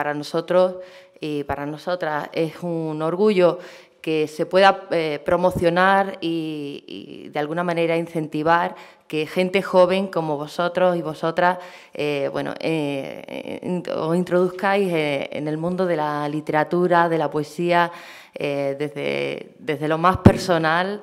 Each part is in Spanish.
para nosotros y para nosotras es un orgullo que se pueda eh, promocionar y, de alguna manera incentivar que gente joven como vosotros y vosotras eh, bueno, eh, os introduzcáis en el mundo de la literatura, de la poesía, desde, lo más personal,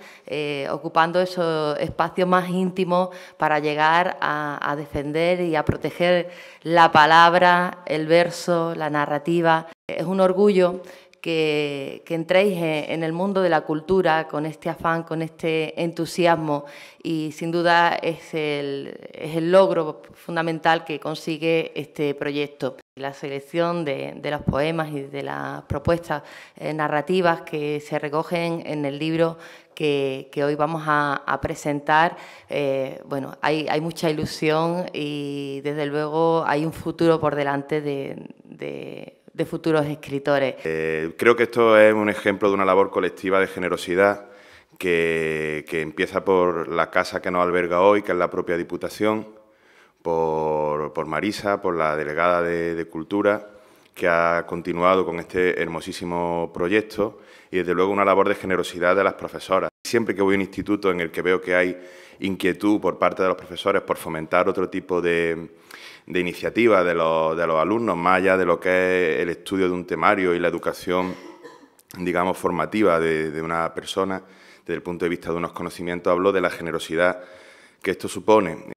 ocupando esos espacios más íntimos para llegar a defender y a proteger la palabra, el verso, la narrativa. Es un orgullo que, entréis en, el mundo de la cultura con este afán, con este entusiasmo y sin duda es el, es el logro fundamental que consigue este proyecto. La selección de, los poemas y de las propuestas eh, narrativas que se recogen en el libro que, hoy vamos a, presentar, eh, bueno, hay, mucha ilusión y desde luego hay un futuro por delante de de futuros escritores. Eh, creo que esto es un ejemplo de una labor colectiva de generosidad que, empieza por la casa que nos alberga hoy, que es la propia Diputación, por, Marisa, por la delegada de Cultura, que ha continuado con este hermosísimo proyecto y desde luego una labor de generosidad de las profesoras. Siempre que voy a un instituto en el que veo que hay inquietud por parte de los profesores por fomentar otro tipo de, iniciativa de los, alumnos, más allá de lo que es el estudio de un temario y la educación, digamos, formativa de, de una persona, desde el punto de vista de unos conocimientos, hablo de la generosidad que esto supone.